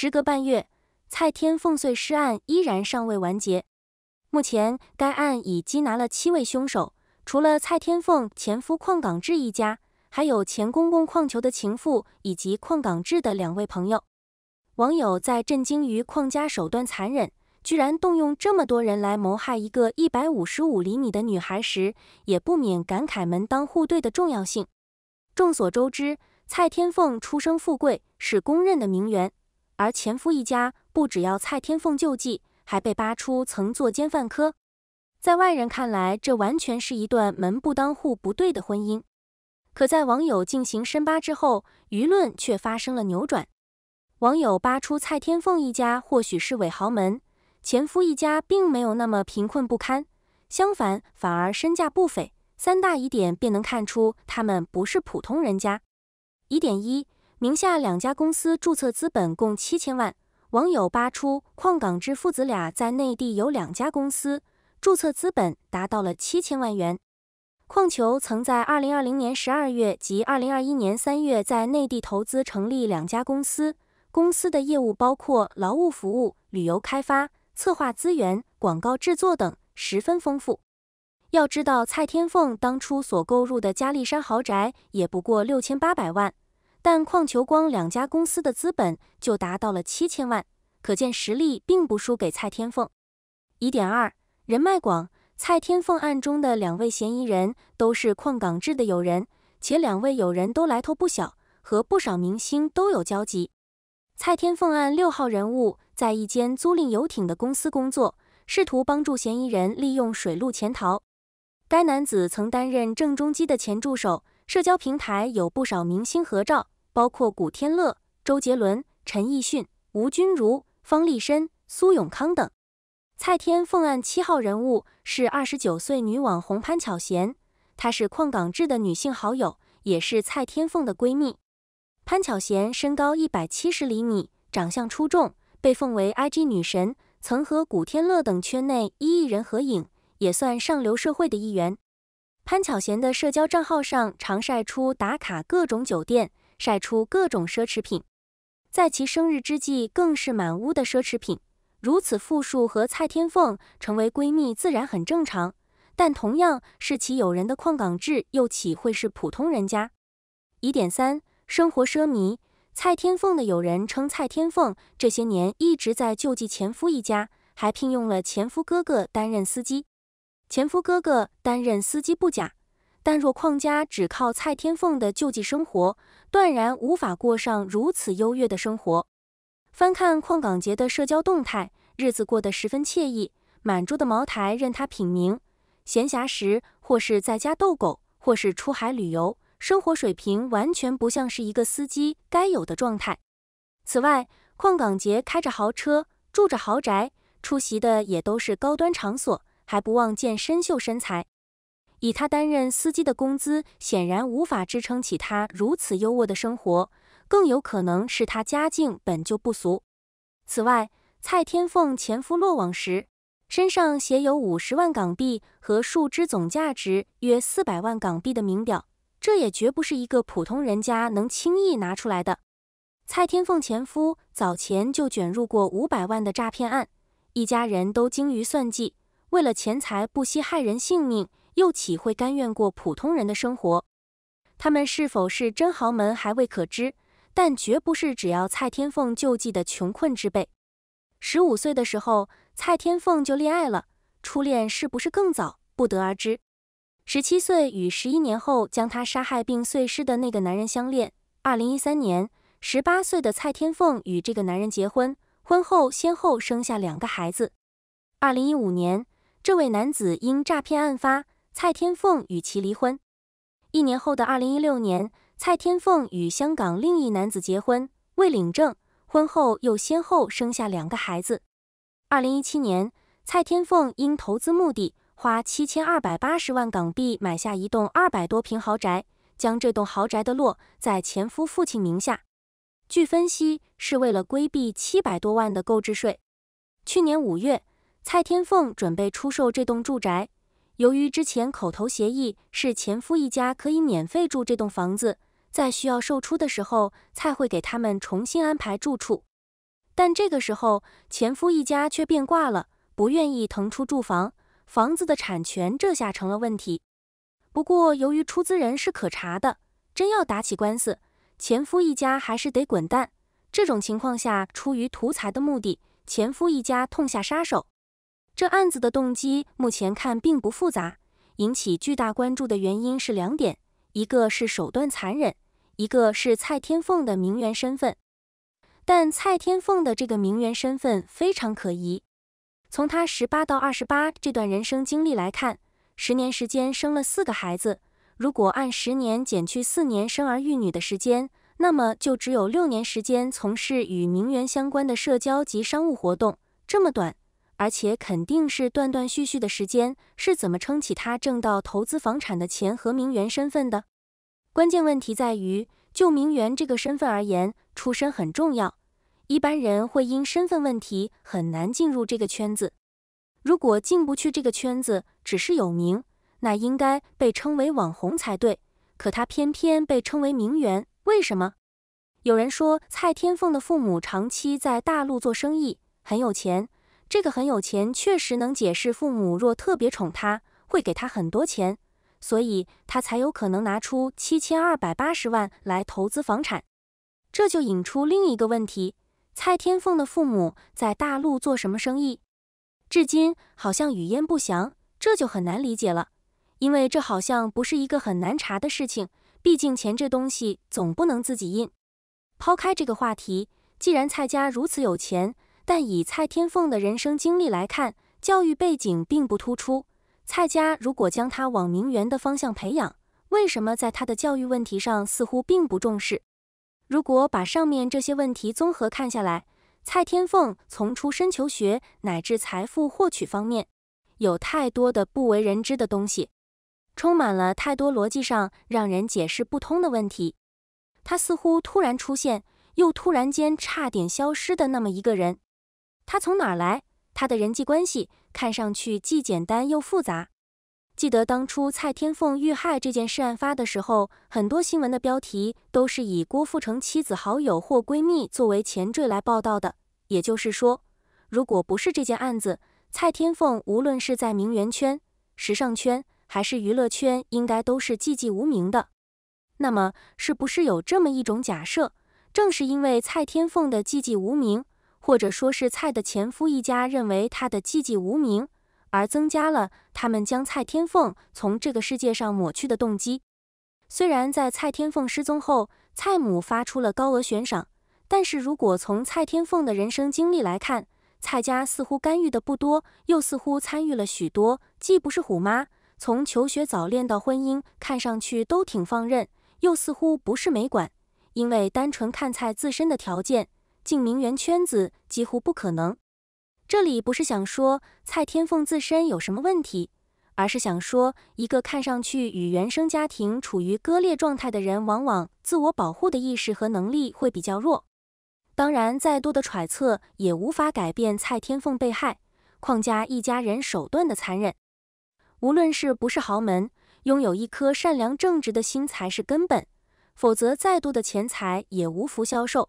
时隔半月，蔡天凤碎尸案依然尚未完结。目前，该案已缉拿了七位凶手，除了蔡天凤前夫邝港志一家，还有前公公邝球的情妇以及邝港志的两位朋友。网友在震惊于邝家手段残忍，居然动用这么多人来谋害一个一百五十五厘米的女孩时，也不免感慨门当户对的重要性。众所周知，蔡天凤出生富贵，是公认的名媛。而前夫一家不只要蔡天凤救济，还被扒出曾作奸犯科。在外人看来，这完全是一段门不当户不对的婚姻。可在网友进行深扒之后，舆论却发生了扭转。网友扒出蔡天凤一家或许是伪豪门，前夫一家并没有那么贫困不堪，相反反而身价不菲。三大疑点便能看出他们不是普通人家。疑点一。名下两家公司注册资本共七千万。网友扒出矿港之父子俩在内地有两家公司，注册资本达到了七千万元。矿球曾在二零二零年十二月及二零二一年三月在内地投资成立两家公司，公司的业务包括劳务服务、旅游开发、策划资源、广告制作等，十分丰富。要知道，蔡天凤当初所购入的嘉丽山豪宅也不过六千八百万。但矿球光两家公司的资本就达到了七千万，可见实力并不输给蔡天凤。疑点二：人脉广。蔡天凤案中的两位嫌疑人都是矿港制的友人，且两位友人都来头不小，和不少明星都有交集。蔡天凤案六号人物在一间租赁游艇的公司工作，试图帮助嫌疑人利用水路潜逃。该男子曾担任郑中基的前助手。社交平台有不少明星合照，包括古天乐、周杰伦、陈奕迅、吴君如、方力申、苏永康等。蔡天凤案七号人物是二十九岁女网红潘巧贤，她是邝港志的女性好友，也是蔡天凤的闺蜜。潘巧贤身高一百七十厘米，长相出众，被奉为 IG 女神，曾和古天乐等圈内一亿人合影，也算上流社会的一员。潘巧贤的社交账号上常晒出打卡各种酒店，晒出各种奢侈品，在其生日之际更是满屋的奢侈品。如此富庶和蔡天凤成为闺蜜自然很正常，但同样是其友人的邝港志又岂会是普通人家？疑点三：生活奢靡。蔡天凤的友人称，蔡天凤这些年一直在救济前夫一家，还聘用了前夫哥哥担任司机。前夫哥哥担任司机不假，但若邝家只靠蔡天凤的救济生活，断然无法过上如此优越的生活。翻看邝港杰的社交动态，日子过得十分惬意，满桌的茅台任他品茗。闲暇时，或是在家逗狗，或是出海旅游，生活水平完全不像是一个司机该有的状态。此外，邝港杰开着豪车，住着豪宅，出席的也都是高端场所。还不忘健身秀身材，以他担任司机的工资，显然无法支撑起他如此优渥的生活，更有可能是他家境本就不俗。此外，蔡天凤前夫落网时，身上携有五十万港币和数只总价值约四百万港币的名表，这也绝不是一个普通人家能轻易拿出来的。蔡天凤前夫早前就卷入过五百万的诈骗案，一家人都精于算计。为了钱财不惜害人性命，又岂会甘愿过普通人的生活？他们是否是真豪门还未可知，但绝不是只要蔡天凤救济的穷困之辈。十五岁的时候，蔡天凤就恋爱了，初恋是不是更早不得而知。十七岁与十一年后将他杀害并碎尸的那个男人相恋。二零一三年，十八岁的蔡天凤与这个男人结婚，婚后先后生下两个孩子。二零一五年。这位男子因诈骗案发，蔡天凤与其离婚。一年后的二零一六年，蔡天凤与香港另一男子结婚，未领证。婚后又先后生下两个孩子。二零一七年，蔡天凤因投资目的，花七千二百八十万港币买下一栋二百多平豪宅，将这栋豪宅的落在前夫父亲名下。据分析，是为了规避七百多万的购置税。去年五月。蔡天凤准备出售这栋住宅，由于之前口头协议是前夫一家可以免费住这栋房子，在需要售出的时候，蔡会给他们重新安排住处。但这个时候，前夫一家却变卦了，不愿意腾出住房，房子的产权这下成了问题。不过，由于出资人是可查的，真要打起官司，前夫一家还是得滚蛋。这种情况下，出于图财的目的，前夫一家痛下杀手。这案子的动机目前看并不复杂，引起巨大关注的原因是两点：一个是手段残忍，一个是蔡天凤的名媛身份。但蔡天凤的这个名媛身份非常可疑。从她十八到二十八这段人生经历来看，十年时间生了四个孩子。如果按十年减去四年生儿育女的时间，那么就只有六年时间从事与名媛相关的社交及商务活动，这么短。而且肯定是断断续续的时间，是怎么撑起他挣到投资房产的钱和名媛身份的？关键问题在于，就名媛这个身份而言，出身很重要。一般人会因身份问题很难进入这个圈子。如果进不去这个圈子，只是有名，那应该被称为网红才对。可他偏偏被称为名媛，为什么？有人说，蔡天凤的父母长期在大陆做生意，很有钱。这个很有钱，确实能解释父母若特别宠他，会给他很多钱，所以他才有可能拿出七千二百八十万来投资房产。这就引出另一个问题：蔡天凤的父母在大陆做什么生意？至今好像语焉不详，这就很难理解了。因为这好像不是一个很难查的事情，毕竟钱这东西总不能自己印。抛开这个话题，既然蔡家如此有钱，但以蔡天凤的人生经历来看，教育背景并不突出。蔡家如果将他往名媛的方向培养，为什么在他的教育问题上似乎并不重视？如果把上面这些问题综合看下来，蔡天凤从出身、求学乃至财富获取方面，有太多的不为人知的东西，充满了太多逻辑上让人解释不通的问题。他似乎突然出现，又突然间差点消失的那么一个人。他从哪儿来？他的人际关系看上去既简单又复杂。记得当初蔡天凤遇害这件事案发的时候，很多新闻的标题都是以郭富城妻子好友或闺蜜作为前缀来报道的。也就是说，如果不是这件案子，蔡天凤无论是在名媛圈、时尚圈还是娱乐圈，应该都是寂寂无名的。那么，是不是有这么一种假设？正是因为蔡天凤的寂寂无名。或者说是蔡的前夫一家认为他的寂寂无名，而增加了他们将蔡天凤从这个世界上抹去的动机。虽然在蔡天凤失踪后，蔡母发出了高额悬赏，但是如果从蔡天凤的人生经历来看，蔡家似乎干预的不多，又似乎参与了许多。既不是虎妈，从求学、早恋到婚姻，看上去都挺放任，又似乎不是没管，因为单纯看蔡自身的条件。进名媛圈子几乎不可能。这里不是想说蔡天凤自身有什么问题，而是想说一个看上去与原生家庭处于割裂状态的人，往往自我保护的意识和能力会比较弱。当然，再多的揣测也无法改变蔡天凤被害，况家一家人手段的残忍。无论是不是豪门，拥有一颗善良正直的心才是根本，否则再多的钱财也无福消受。